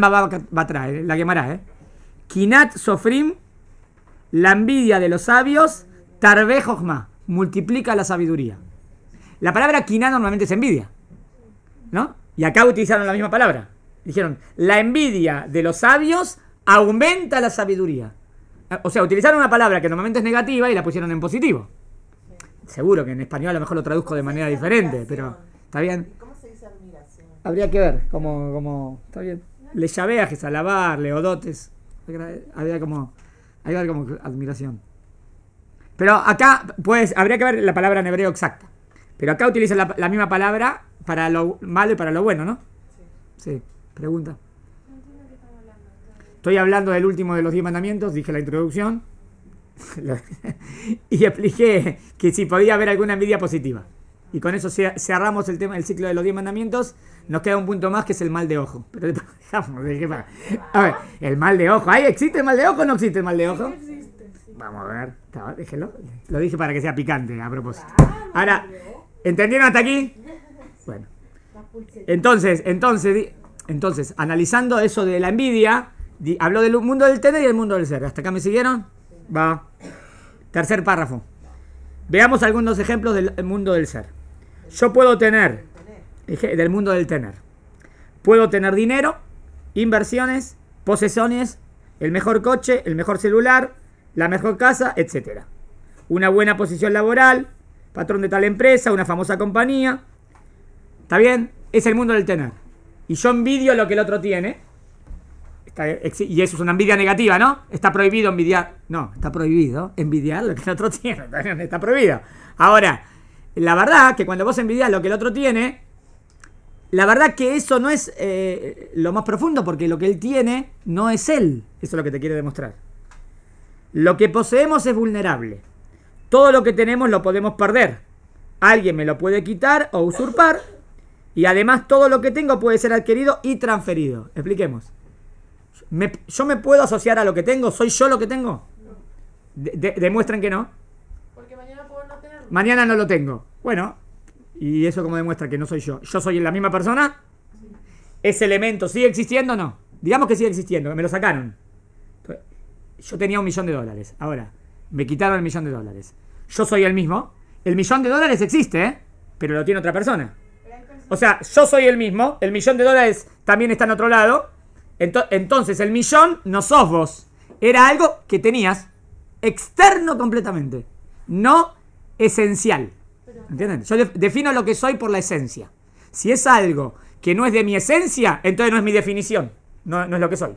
va, a traer, la quemará, ¿eh? Kinat Sofrim, la envidia de los sabios, Tarbe multiplica la sabiduría. La palabra Kinat normalmente es envidia, ¿no? Y acá utilizaron la misma palabra. Dijeron, la envidia de los sabios aumenta la sabiduría. Ah, o sea, utilizaron una palabra que normalmente es negativa y la pusieron en positivo. Seguro que en español a lo mejor lo traduzco de manera diferente, pero ¿está bien? ¿Cómo se dice admiración? Habría que ver como, cómo está bien le llaveajes, alabarle, odotes. Había como, había como admiración. Pero acá, pues, habría que ver la palabra en hebreo exacta. Pero acá utiliza la, misma palabra para lo malo y para lo bueno, ¿no? Sí, sí. pregunta. Estoy hablando del último de los diez mandamientos, dije la introducción. y expliqué que si podía haber alguna envidia positiva. Y con eso cerramos el tema del ciclo de los diez mandamientos. Nos queda un punto más que es el mal de ojo. Pero el mal de ojo. existe el mal de ojo o no existe el mal de ojo? Vamos a ver. Lo dije para que sea picante, a propósito. Ahora, ¿entendieron hasta aquí? Bueno. Entonces, entonces, entonces, analizando eso de la envidia, habló del mundo del tener y del mundo del ser. ¿Hasta acá me siguieron? Va. Tercer párrafo. Veamos algunos ejemplos del mundo del ser. Yo puedo tener del mundo del tener. Puedo tener dinero, inversiones, posesiones, el mejor coche, el mejor celular, la mejor casa, etc. Una buena posición laboral, patrón de tal empresa, una famosa compañía. ¿Está bien? Es el mundo del tener. Y yo envidio lo que el otro tiene. y eso es una envidia negativa, ¿no? Está prohibido envidiar. No, está prohibido envidiar lo que el otro tiene. Está prohibido. Ahora, la verdad que cuando vos envidias lo que el otro tiene, la verdad que eso no es eh, lo más profundo porque lo que él tiene no es él. Eso es lo que te quiere demostrar. Lo que poseemos es vulnerable. Todo lo que tenemos lo podemos perder. Alguien me lo puede quitar o usurpar. Y además todo lo que tengo puede ser adquirido y transferido. Expliquemos. ¿Yo me puedo asociar a lo que tengo? ¿Soy yo lo que tengo? demuestren que no. Porque mañana no Mañana no lo tengo. Bueno, y eso como demuestra que no soy yo. ¿Yo soy la misma persona? ¿Ese elemento sigue existiendo o no? Digamos que sigue existiendo, que me lo sacaron. Yo tenía un millón de dólares. Ahora, me quitaron el millón de dólares. Yo soy el mismo. El millón de dólares existe, ¿eh? pero lo tiene otra persona. O sea, yo soy el mismo. El millón de dólares también está en otro lado. Entonces, el millón no sos vos. Era algo que tenías externo completamente. No esencial. ¿Entienden? Yo defino lo que soy por la esencia. Si es algo que no es de mi esencia, entonces no es mi definición. No, es lo que soy.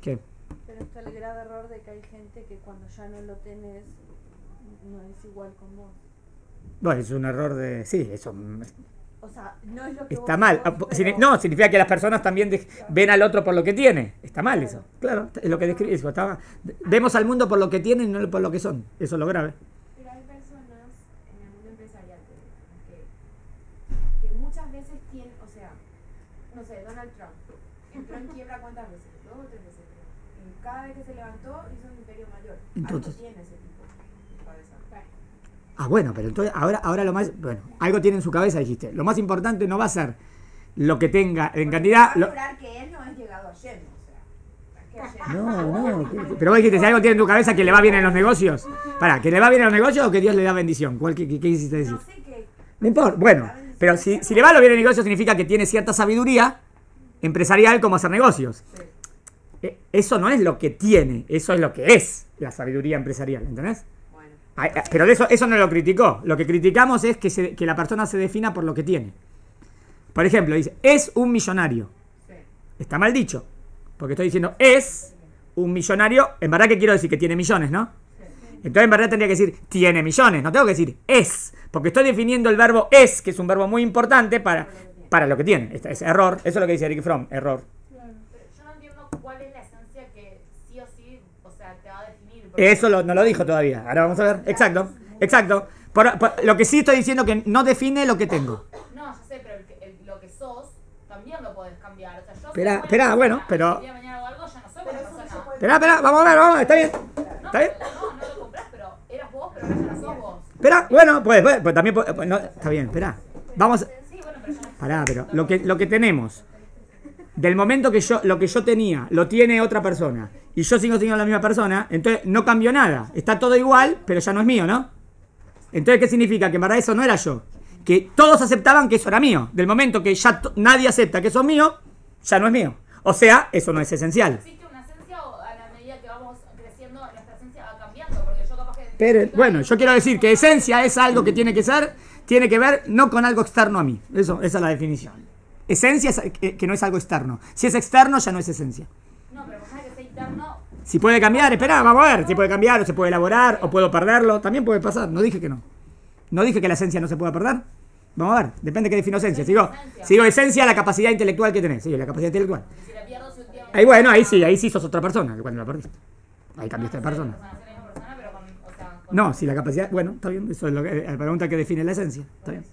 ¿Qué? Pero es el grave error de que hay gente que cuando ya no lo tenés, no es igual con vos. Bueno, es un error de. Sí, eso. O sea, no es lo que Está mal. Ah, no, significa que las personas también ven al otro por lo que tiene. Está mal eso. Claro, es lo que describí Vemos al mundo por lo que tienen y no por lo que son. Eso es lo grave. no sé, Donald Trump. Entró en quiebra cuántas veces, dos o tres veces. cada vez que se levantó hizo un imperio mayor. Entonces, algo tiene ese tipo cabeza. Ah, bueno, pero entonces ahora, ahora lo más. Bueno, algo tiene en su cabeza, dijiste. Lo más importante no va a ser lo que tenga en Porque cantidad. No va a que él no es llegado ayer, No, no. pero vos dijiste, si algo tiene en tu cabeza que le va bien en los negocios. Para, ¿que le va bien en los negocios o que Dios le da bendición? ¿Cuál, qué, qué, qué decir? No sé qué. No importa. Bueno. Pero si, le va lo bien el negocio, significa que tiene cierta sabiduría empresarial como hacer negocios. E, eso no es lo que tiene, eso es lo que es la sabiduría empresarial, ¿entendés? Ah, eh, pero eso, eso no lo criticó. Lo que criticamos es que, que, la persona se defina por lo que tiene. Por ejemplo, dice, es un millonario. Está mal dicho, porque estoy diciendo, es un millonario. En verdad que quiero decir que tiene millones, ¿no? Entonces en verdad tendría que decir, tiene millones. No tengo que decir, es porque estoy definiendo el verbo es, que es un verbo muy importante para, para lo que tiene. es error. Eso es lo que dice Eric Fromm, error. Pero yo no entiendo cuál es la esencia que sí o sí, o sea, te va a definir. Eso no lo dijo todavía. Ahora vamos a ver. Exacto, exacto. lo que sí estoy diciendo que no define lo que tengo. No, yo sé, pero lo que sos también lo podés cambiar. espera, espera, bueno, pero... Espera, espera. vamos a ver, vamos a ver, está bien. ¿Está bien? Espera, bueno, pues, pues, pues también. Pues está bien, espera. Vamos. Pará, pero lo que, lo que tenemos. Del momento que yo, lo que yo tenía, lo tiene otra persona. Y yo sigo siendo la misma persona. Entonces no cambio nada. Está todo igual, pero ya no es mío, ¿no? Entonces, ¿qué significa? Que para eso no era yo. Que todos aceptaban que eso era mío. Del momento que ya nadie acepta que eso es mío, ya no es mío. O sea, eso no es esencial. bueno, yo quiero decir que esencia es algo que tiene que ser, tiene que ver no con algo externo a mí. Eso, esa es la definición. Esencia es eh, que, no es algo externo. Si es externo, ya no es esencia. No, pero que interno. Si puede cambiar, espera, vamos a ver. Si puede cambiar, o se puede elaborar, o puedo perderlo. También puede pasar. No dije que no. No dije que la esencia no se pueda perder. Vamos a ver, depende qué defino esencia. Sigo, sigo esencia, la capacidad intelectual que tenés. Sigo, la capacidad intelectual. Si ahí bueno, ahí sí, ahí sí sos otra persona cuando la perdiste. Ahí cambiaste de persona. No, si la capacidad, bueno, está bien, eso es lo que, la pregunta que define la esencia, está bien.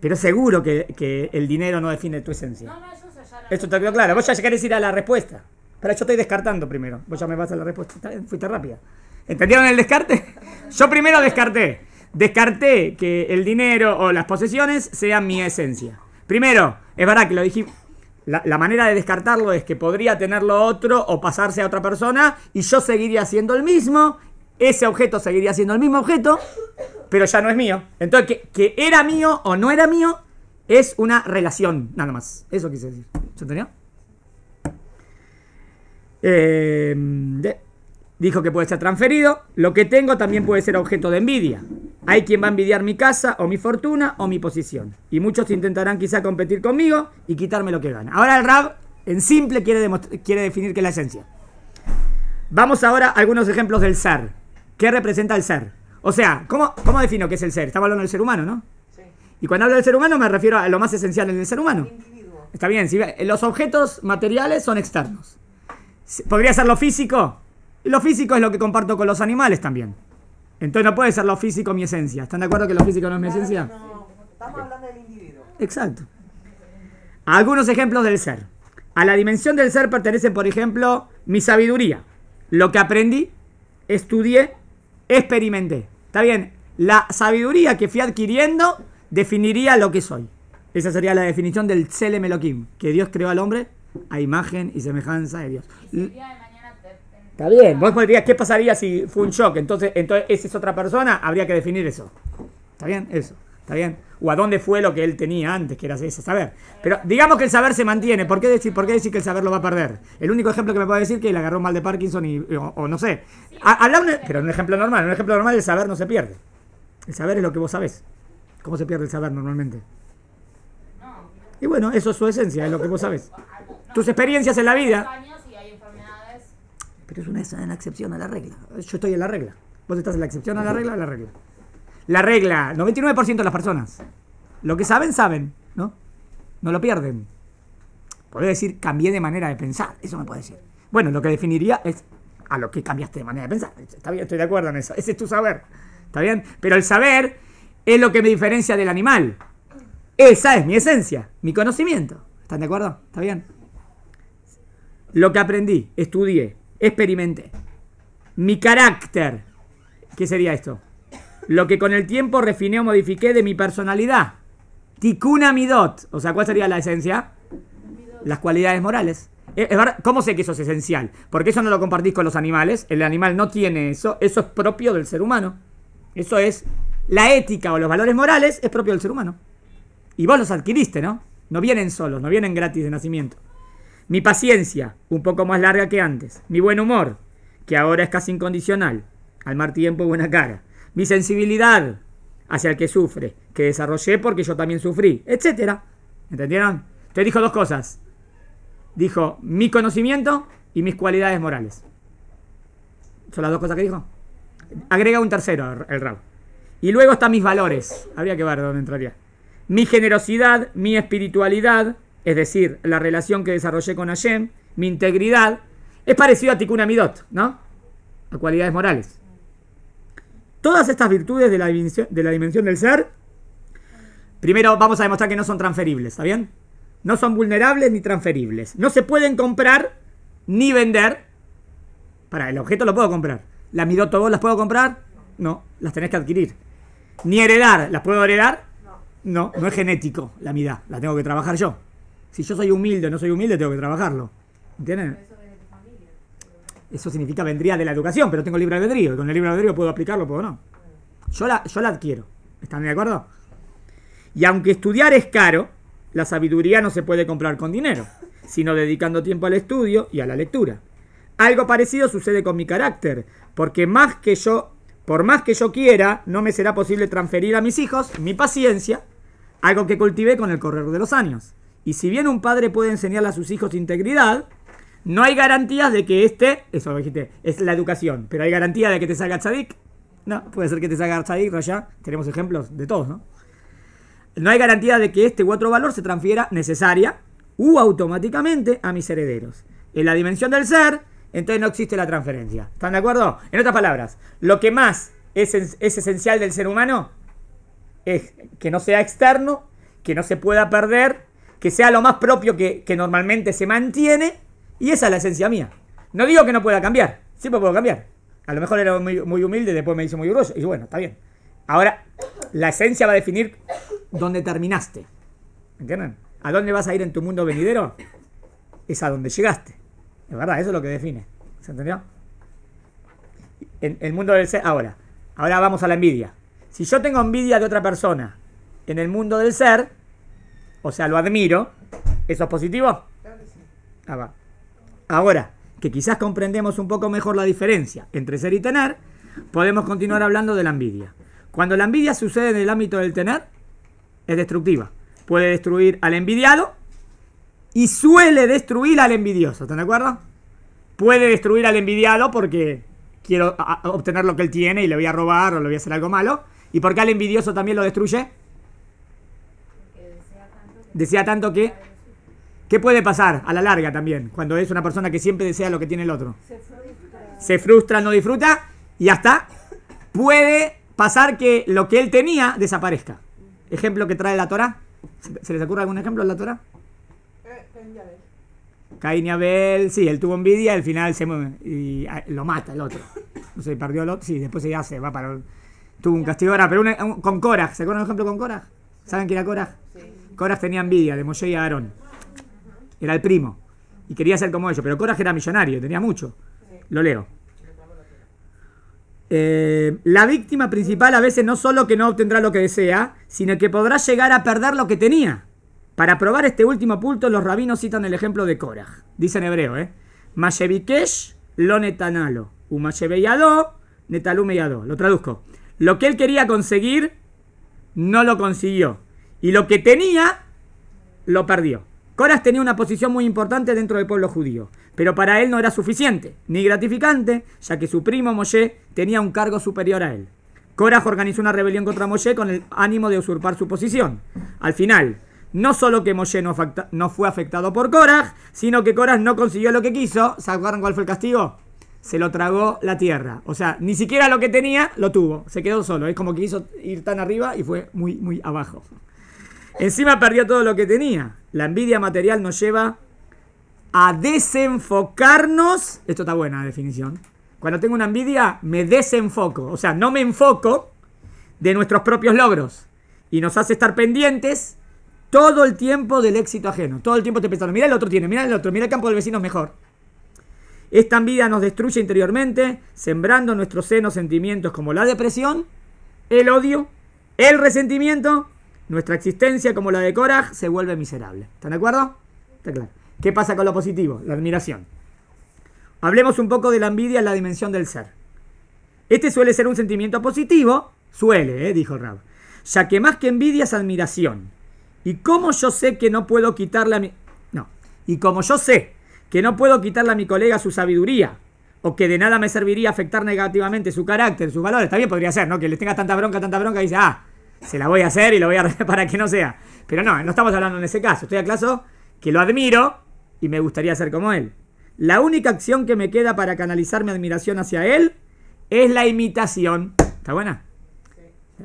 Pero seguro que, el dinero no define tu esencia. No, no, eso ya no Esto te quedó claro, vos ya querés ir a la respuesta. Pero yo estoy descartando primero, vos ya me vas a la respuesta, fuiste rápida. ¿Entendieron el descarte? Yo primero descarté. Descarté que el dinero o las posesiones sean mi esencia. Primero, es verdad que lo dije... la, la, manera de descartarlo es que podría tenerlo otro o pasarse a otra persona y yo seguiría haciendo el mismo ese objeto seguiría siendo el mismo objeto, pero ya no es mío. Entonces, que, era mío o no era mío es una relación, nada más. Eso quise decir. ¿Se entendió? Em, dijo que puede ser transferido. Lo que tengo también puede ser objeto de envidia. Hay quien va a envidiar mi casa o mi fortuna o mi posición. Y muchos intentarán quizá competir conmigo y quitarme lo que gana. Ahora el rab en simple quiere, definir que es la esencia. Vamos ahora a algunos ejemplos del zar. ¿Qué representa el ser? O sea, ¿cómo, cómo defino qué es el ser? Estamos hablando del ser humano, ¿no? Sí. Y cuando hablo del ser humano me refiero a lo más esencial en el ser humano. Está bien, los objetos materiales son externos. ¿Podría ser lo físico? Lo físico es lo que comparto con los animales también. Entonces no puede ser lo físico mi esencia. ¿Están de acuerdo que lo físico no es mi esencia? estamos hablando del individuo. Exacto. Algunos ejemplos del ser. A la dimensión del ser pertenece, por ejemplo, mi sabiduría, lo que aprendí, estudié experimenté. Está bien, la sabiduría que fui adquiriendo definiría lo que soy. Esa sería la definición del Tzele Meloquim, que Dios creó al hombre a imagen y semejanza de Dios. Y Está bien, vos podrías, ¿qué pasaría si fue un shock? Entonces, entonces, ¿esa es otra persona? Habría que definir eso. ¿Está bien? Eso. ¿Está bien? O a dónde fue lo que él tenía antes, que era ese saber. Pero digamos que el saber se mantiene. ¿Por qué decir, por qué que el saber lo va a perder? El único ejemplo que me puede decir que él agarró mal de Parkinson o, no sé. pero en un ejemplo normal. un ejemplo normal el saber no se pierde. El saber es lo que vos sabés. ¿Cómo se pierde el saber normalmente? Y bueno, eso es su esencia, es lo que vos sabes Tus experiencias en la vida. Pero es una, una excepción a la regla. Yo estoy en la regla. Vos estás en la excepción a la regla, a la regla la regla, 99% de las personas, lo que saben, saben, ¿no? No lo pierden. Podría decir, cambié de manera de pensar, eso me puede decir. Bueno, lo que definiría es a lo que cambiaste de manera de pensar. Está bien, estoy de acuerdo en eso. Ese es tu saber. ¿Está bien? Pero el saber es lo que me diferencia del animal. Esa es mi esencia, mi conocimiento. ¿Están de acuerdo? ¿Está bien? Lo que aprendí, estudié, experimenté. Mi carácter. ¿Qué sería esto? Lo que con el tiempo refiné o modifiqué de mi personalidad. Tikuna dot, O sea, ¿cuál sería la esencia? Las cualidades morales. Eh, ¿Cómo sé que eso es esencial? Porque eso no lo compartís con los animales. El animal no tiene eso. Eso es propio del ser humano. Eso es la ética o los valores morales es propio del ser humano. Y vos los adquiriste, ¿no? No vienen solos, no vienen gratis de nacimiento. Mi paciencia, un poco más larga que antes. Mi buen humor, que ahora es casi incondicional. Al mar tiempo, buena cara mi sensibilidad hacia el que sufre, que desarrollé porque yo también sufrí, etcétera. ¿Entendieron? Te dijo dos cosas. Dijo mi conocimiento y mis cualidades morales. Son las dos cosas que dijo. Agrega un tercero el rabo. Y luego están mis valores. Habría que ver dónde entraría. Mi generosidad, mi espiritualidad, es decir, la relación que desarrollé con Ayem, mi integridad, es parecido a Tikkun Amidot, ¿no? A cualidades morales. Todas estas virtudes de la, dimensión, del ser, primero vamos a demostrar que no son transferibles, ¿está bien? No son vulnerables ni transferibles. No se pueden comprar ni vender. Para, el objeto lo puedo comprar. la midoto vos las puedo comprar? No, las tenés que adquirir. Ni heredar, ¿las puedo heredar? No, no es genético la mida, la tengo que trabajar yo. Si yo soy humilde o no soy humilde, tengo que trabajarlo. ¿Entienden? Eso significa vendría de la educación, pero tengo libre albedrío. con el libre albedrío puedo aplicarlo, puedo no. Yo la, yo la adquiero. ¿Están de acuerdo? Y aunque estudiar es caro, la sabiduría no se puede comprar con dinero, sino dedicando tiempo al estudio y a la lectura. Algo parecido sucede con mi carácter, porque más que yo, por más que yo quiera, no me será posible transferir a mis hijos mi paciencia, algo que cultivé con el correr de los años. Y si bien un padre puede enseñarle a sus hijos integridad, no hay garantías de que este, eso lo dijiste, es la educación, pero hay garantía de que te salga tzadik. No, puede ser que te salga tzadik, ya tenemos ejemplos de todos, ¿no? No hay garantía de que este u otro valor se transfiera necesaria u automáticamente a mis herederos. En la dimensión del ser, entonces no existe la transferencia. ¿Están de acuerdo? En otras palabras, lo que más es, esencial del ser humano es que no sea externo, que no se pueda perder, que sea lo más propio que normalmente se mantiene y esa es la esencia mía. No digo que no pueda cambiar, siempre puedo cambiar. A lo mejor era muy, humilde, después me hizo muy groso y bueno, está bien. Ahora, la esencia va a definir dónde terminaste. ¿Entienden? ¿A dónde vas a ir en tu mundo venidero? Es a dónde llegaste. Es verdad, eso es lo que define. ¿Se entendió? En el mundo del ser, ahora. Ahora vamos a la envidia. Si yo tengo envidia de otra persona en el mundo del ser, o sea, lo admiro, ¿eso es positivo? Claro que sí. Ah, va. Ahora, que quizás comprendemos un poco mejor la diferencia entre ser y tener, podemos continuar hablando de la envidia. Cuando la envidia sucede en el ámbito del tener, es destructiva. Puede destruir al envidiado y suele destruir al envidioso. ¿Están de acuerdo? Puede destruir al envidiado porque quiero obtener lo que él tiene y le voy a robar o le voy a hacer algo malo. ¿Y por qué al envidioso también lo destruye? Desea tanto que ¿Qué puede pasar a la larga también cuando es una persona que siempre desea lo que tiene el otro? Se frustra, no disfruta y hasta puede pasar que lo que él tenía desaparezca. Ejemplo que trae la Torah. ¿Se les ocurre algún ejemplo de la Torah? Eh, Caín y Abel, sí, él tuvo envidia, al final se y ah, lo mata el otro. No sé, perdió el otro, sí, después ya se va para... Tuvo un castigo ahora, pero con Cora. ¿se acuerdan un ejemplo con Cora? ¿Saben quién era Cora? Sí. Korah tenía envidia de Moshe y Aarón era el primo. Y quería ser como ellos, pero Coraje era millonario, tenía mucho. Lo leo. Eh, la víctima principal a veces no solo que no obtendrá lo que desea, sino que podrá llegar a perder lo que tenía. Para probar este último punto, los rabinos citan el ejemplo de Korach Dice en hebreo, ¿eh? Mashevikesh lo netanalo. Netalume Yado. Lo traduzco. Lo que él quería conseguir, no lo consiguió. Y lo que tenía, lo perdió. Coras tenía una posición muy importante dentro del pueblo judío, pero para él no era suficiente, ni gratificante, ya que su primo Moshe tenía un cargo superior a él. Coras organizó una rebelión contra Moshe con el ánimo de usurpar su posición. Al final, no solo que Moshe no, fue afectado por Koras, sino que coras no consiguió lo que quiso. ¿Se cuál fue el castigo? Se lo tragó la tierra. O sea, ni siquiera lo que tenía lo tuvo. Se quedó solo. Es como que quiso ir tan arriba y fue muy, muy abajo. Encima perdió todo lo que tenía. La envidia material nos lleva a desenfocarnos. Esto está buena la definición. Cuando tengo una envidia, me desenfoco. O sea, no me enfoco de nuestros propios logros. Y nos hace estar pendientes todo el tiempo del éxito ajeno. Todo el tiempo te pensando, mira el otro tiene, mira el otro, mira el campo del vecino es mejor. Esta envidia nos destruye interiormente, sembrando en nuestros senos sentimientos como la depresión, el odio, el resentimiento nuestra existencia, como la de Korah, se vuelve miserable. ¿Están de acuerdo? Está claro. ¿Qué pasa con lo positivo? La admiración. Hablemos un poco de la envidia en la dimensión del ser. Este suele ser un sentimiento positivo, suele, eh, dijo Rab, ya que más que envidia es admiración. ¿Y como yo sé que no puedo quitarle a mi... No, y como yo sé que no puedo quitarle a mi colega su sabiduría, o que de nada me serviría afectar negativamente su carácter, sus valores, también podría ser, ¿no? Que le tenga tanta bronca, tanta bronca y dice, ah, se la voy a hacer y lo voy a para que no sea. Pero no, no estamos hablando en ese caso. Estoy aclaso que lo admiro y me gustaría ser como él. La única acción que me queda para canalizar mi admiración hacia él es la imitación. ¿Está buena?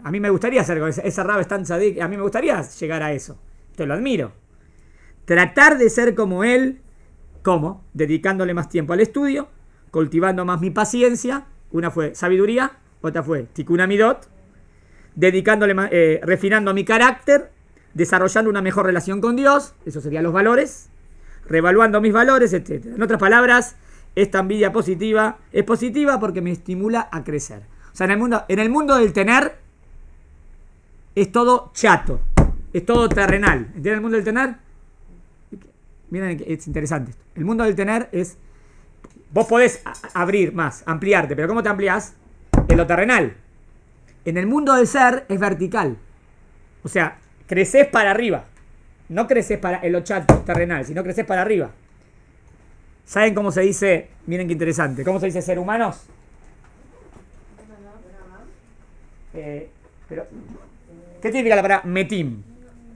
A mí me gustaría ser como esa rabo, es tan a mí me gustaría llegar a eso. Te lo admiro. Tratar de ser como él, ¿cómo? Dedicándole más tiempo al estudio, cultivando más mi paciencia. Una fue sabiduría, otra fue midot dedicándole, eh, refinando mi carácter, desarrollando una mejor relación con Dios, eso serían los valores, revaluando mis valores, etc. En otras palabras, esta envidia positiva es positiva porque me estimula a crecer. O sea, en el mundo, en el mundo del tener es todo chato, es todo terrenal. ¿Entienden el mundo del tener? Miren, es interesante esto. El mundo del tener es... Vos podés abrir más, ampliarte, pero ¿cómo te ampliás? En lo terrenal. En el mundo del ser es vertical. O sea, creces para arriba. No creces para el ochat terrenal, sino creces para arriba. ¿Saben cómo se dice? Miren qué interesante. ¿Cómo se dice ser humanos? Eh, pero, ¿Qué significa la palabra metim?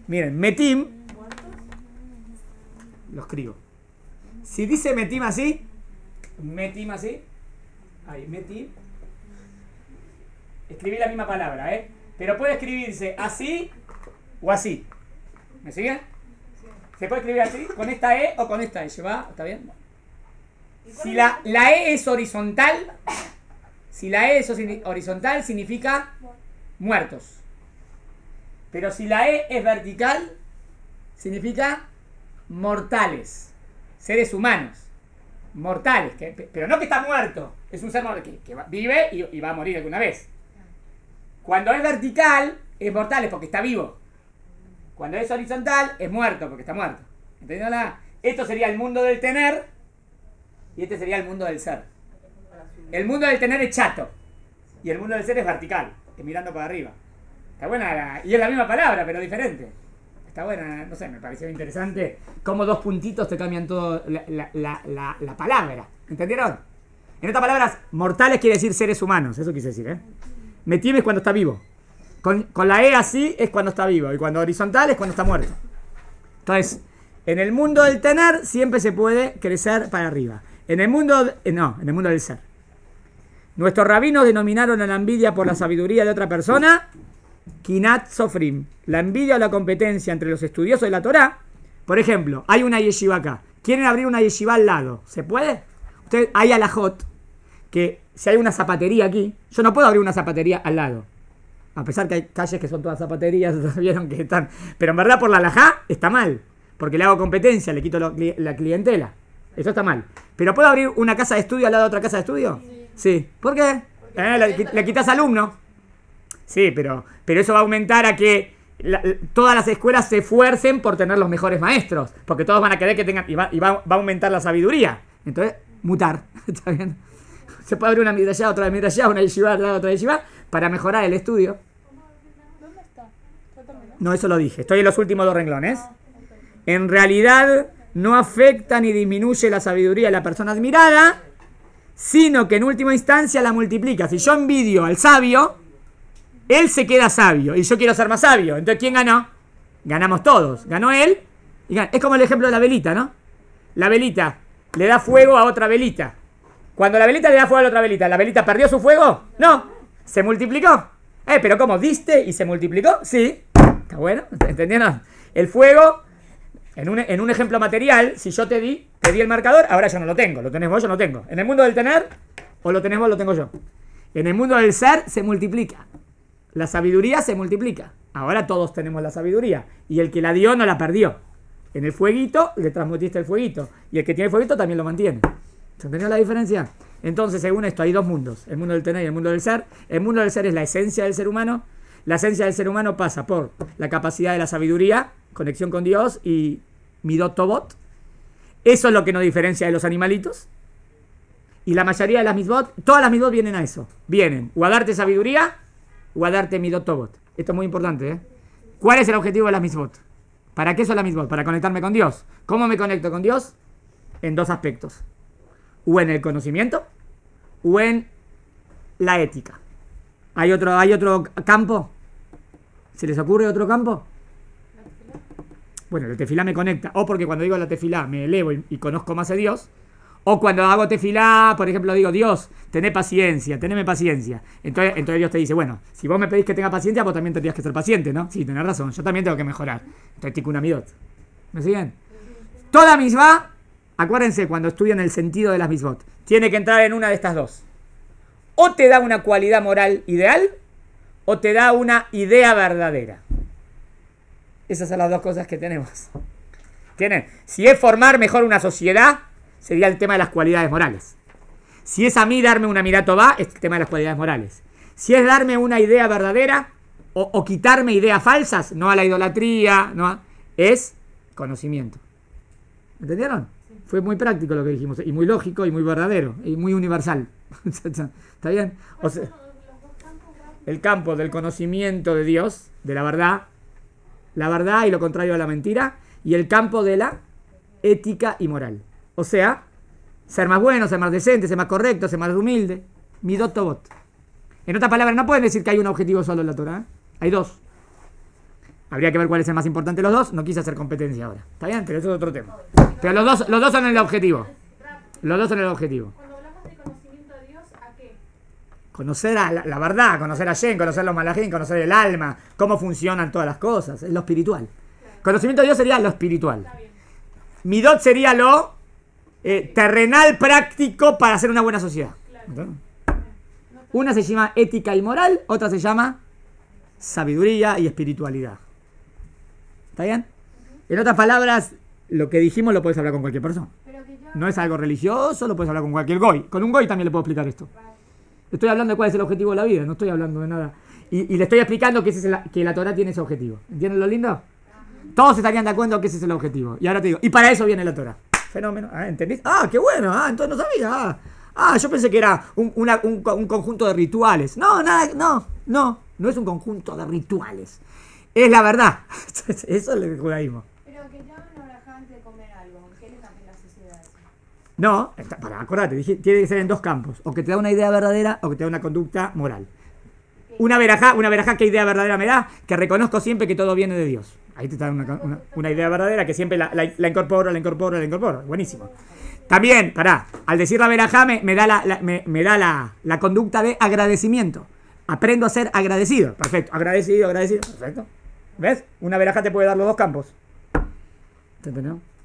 Miren, metim. Lo escribo. Si dice metim así, metim así. Ahí, metim. Escribí la misma palabra, ¿eh? Pero puede escribirse así o así. ¿Me siguen? Se puede escribir así, con esta E o con esta E. ¿Está bien? Si la, la E es horizontal, si la E es horizontal, significa muertos. Pero si la E es vertical, significa mortales, seres humanos. Mortales, pero no que está muerto, es un ser que, que vive y va a morir alguna vez. Cuando es vertical, es mortal, es porque está vivo. Cuando es horizontal, es muerto, porque está muerto. nada? Esto sería el mundo del tener y este sería el mundo del ser. El mundo del tener es chato y el mundo del ser es vertical, es mirando para arriba. Está buena, y es la misma palabra, pero diferente. Está buena, no sé, me pareció interesante cómo dos puntitos te cambian todo la, la palabra. ¿Entendieron? En otras palabras, mortales quiere decir seres humanos, eso quise decir, ¿eh? Me es cuando está vivo. Con, la E así es cuando está vivo y cuando horizontal es cuando está muerto. Entonces, en el mundo del tener siempre se puede crecer para arriba. En el mundo, eh, no, en el mundo del ser. Nuestros rabinos denominaron a la envidia por la sabiduría de otra persona kinat sofrim. La envidia o la competencia entre los estudiosos de la Torah. Por ejemplo, hay una yeshiva acá. Quieren abrir una yeshiva al lado. ¿Se puede? Usted, hay alajot que si hay una zapatería aquí, yo no puedo abrir una zapatería al lado. A pesar que hay calles que son todas zapaterías, vieron que están. Pero en verdad, por la laja está mal. Porque le hago competencia, le quito la clientela. Eso está mal. ¿Pero puedo abrir una casa de estudio al lado de otra casa de estudio? Sí. ¿Por qué? Eh, le, quitas alumno. Sí, pero, pero eso va a aumentar a que todas las escuelas se esfuercen por tener los mejores maestros. Porque todos van a querer que tengan. Y va, va, va a aumentar la sabiduría. Entonces, mutar. ¿Está bien? se puede abrir una mitad otra mitad una yeshiva al lado, otra yeshiva, para mejorar el estudio. No, eso lo dije. Estoy en los últimos dos renglones. En realidad no afecta ni disminuye la sabiduría de la persona admirada, sino que en última instancia la multiplica. Si yo envidio al sabio, él se queda sabio y yo quiero ser más sabio. Entonces, ¿quién ganó? Ganamos todos. Ganó él. Es como el ejemplo de la velita, ¿no? La velita le da fuego a otra velita. Cuando la velita le da fuego a la otra velita, ¿la velita perdió su fuego? No. ¿Se multiplicó? Eh, pero ¿cómo? ¿Diste y se multiplicó? Sí. ¿Está bueno? ¿Entendieron? El fuego, en un, en un ejemplo material, si yo te di, te di el marcador, ahora yo no lo tengo. Lo tenés vos, yo no tengo. En el mundo del tener, o lo tenés vos, lo tengo yo. En el mundo del ser, se multiplica. La sabiduría se multiplica. Ahora todos tenemos la sabiduría. Y el que la dio, no la perdió. En el fueguito, le transmutiste el fueguito. Y el que tiene el fueguito también lo mantiene. ¿Se entendió la diferencia? Entonces, según esto, hay dos mundos, el mundo del tener y el mundo del ser. El mundo del ser es la esencia del ser humano. La esencia del ser humano pasa por la capacidad de la sabiduría, conexión con Dios y midotobot. bot Eso es lo que nos diferencia de los animalitos. Y la mayoría de las misbots, todas las misbots vienen a eso. Vienen o a darte sabiduría o a darte midotobot. Esto es muy importante. ¿eh? ¿Cuál es el objetivo de las misbot? ¿Para qué son las misbots? Para conectarme con Dios. ¿Cómo me conecto con Dios? En dos aspectos o en el conocimiento o en la ética. ¿Hay otro, hay otro campo? ¿Se les ocurre otro campo? Bueno, la tefilá me conecta. O porque cuando digo la tefilá me elevo y, conozco más a Dios. O cuando hago tefilá, por ejemplo, digo, Dios, tené paciencia, teneme paciencia. Entonces, entonces Dios te dice, bueno, si vos me pedís que tenga paciencia, vos también tendrías que ser paciente, ¿no? Sí, tenés razón, yo también tengo que mejorar. Entonces, tico un amigo ¿Me siguen? Toda misma Acuérdense cuando estudian el sentido de las misbot. Tiene que entrar en una de estas dos. O te da una cualidad moral ideal o te da una idea verdadera. Esas son las dos cosas que tenemos. ¿Tienen? Si es formar mejor una sociedad, sería el tema de las cualidades morales. Si es a mí darme una mirato va, es el tema de las cualidades morales. Si es darme una idea verdadera o, quitarme ideas falsas, no a la idolatría, no es conocimiento. ¿Entendieron? Fue muy práctico lo que dijimos, y muy lógico, y muy verdadero, y muy universal. ¿Está bien? el campo del conocimiento de Dios, de la verdad, la verdad y lo contrario a la mentira, y el campo de la ética y moral. O sea, ser más bueno, ser más decente, ser más correcto, ser más humilde. Mi doctor bot. En otras palabras, no pueden decir que hay un objetivo solo en la Torah. ¿eh? Hay dos. Habría que ver cuál es el más importante de los dos. No quise hacer competencia ahora. ¿Está bien? Pero eso es otro tema. Pero los dos, los dos son el objetivo. Los dos son el objetivo. Cuando hablamos de conocimiento Conocer a la, la verdad, conocer a Jen, conocer a los malajín, conocer el alma, cómo funcionan todas las cosas, es lo espiritual. Conocimiento de Dios sería lo espiritual. mi Midot sería lo eh, terrenal práctico para hacer una buena sociedad. Una se llama ética y moral, otra se llama sabiduría y espiritualidad. ¿Está bien? En otras palabras, lo que dijimos lo puedes hablar con cualquier persona. No es algo religioso, lo puedes hablar con cualquier goy. Con un goy también le puedo explicar esto. Estoy hablando de cuál es el objetivo de la vida, no estoy hablando de nada. Y, le estoy explicando que, es el, que la Torah tiene ese objetivo. ¿Entienden lo lindo? Todos estarían de acuerdo que ese es el objetivo. Y ahora te digo, y para eso viene la Torah. Fenómeno. Ah, ¿Entendés? Ah, qué bueno. Ah, entonces no sabía. Ah, ah yo pensé que era un, un, conjunto de rituales. No, nada, no, no. No es un conjunto de rituales. Es la verdad. Eso es el judaísmo. Pero que yo no, para acordate, dije, tiene que ser en dos campos, o que te da una idea verdadera o que te da una conducta moral. Una veraja, una veraja ¿qué idea verdadera me da? Que reconozco siempre que todo viene de Dios. Ahí te da una, idea verdadera que siempre la, la, la, incorporo, la incorporo, la incorporo. Buenísimo. También, pará, al decir la veraja me, da, la, me, da la conducta de agradecimiento. Aprendo a ser agradecido. Perfecto, agradecido, agradecido. Perfecto. ¿Ves? Una veraja te puede dar los dos campos. entendeu